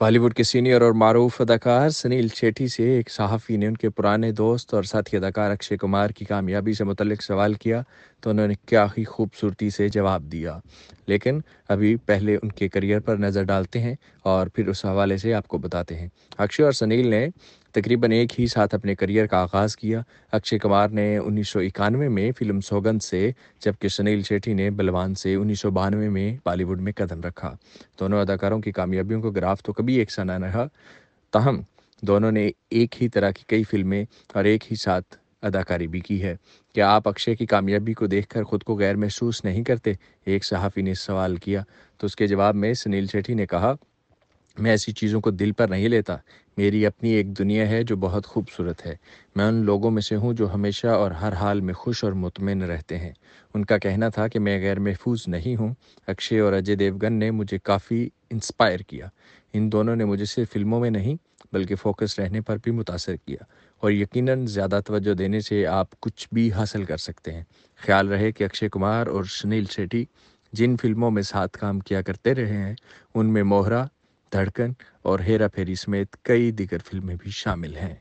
बॉलीवुड के सीनियर और मारूफ अदाकार सुनील शेट्टी से एक सहाफ़ी ने उनके पुराने दोस्त और साथी अदाकार अक्षय कुमार की कामयाबी से मुतलक सवाल किया तो उन्होंने क्या ही खूबसूरती से जवाब दिया लेकिन अभी पहले उनके करियर पर नज़र डालते हैं और फिर उस हवाले से आपको बताते हैं अक्षय और सनील ने तकरीबन एक ही साथ अपने करियर का आगाज़ किया अक्षय कुमार ने उन्नीस में फिल्म सोगंद से जबकि सुनील शेट्टी ने बलवान से उन्नीस में बॉलीवुड में कदम रखा दोनों अदाकारों की कामयाबियों का ग्राफ तो कभी एक सा ना रहा तहम दोनों ने एक ही तरह की कई फिल्में और एक ही साथ अदाकारी भी की है क्या आप अक्षय की कामयाबी को देखकर खुद को गैर महसूस नहीं करते एक सहाफ़ी ने सवाल किया तो उसके जवाब में सुनील शेट्टी ने कहा मैं ऐसी चीज़ों को दिल पर नहीं लेता मेरी अपनी एक दुनिया है जो बहुत खूबसूरत है मैं उन लोगों में से हूँ जो हमेशा और हर हाल में खुश और मुतमिन रहते हैं उनका कहना था कि मैं गैर महफूज नहीं हूँ अक्षय और अजय देवगन ने मुझे काफ़ी इंस्पायर किया इन दोनों ने मुझे सिर्फ फिल्मों में नहीं बल्कि फोकस रहने पर भी मुतासर किया और यकीनन ज़्यादा तवज्जो देने से आप कुछ भी हासिल कर सकते हैं ख्याल रहे कि अक्षय कुमार और सुनील शेट्टी जिन फिल्मों में साथ काम किया करते रहे हैं उनमें मोहरा धड़कन और हेरा फेरी समेत कई दिगर फिल्में भी शामिल हैं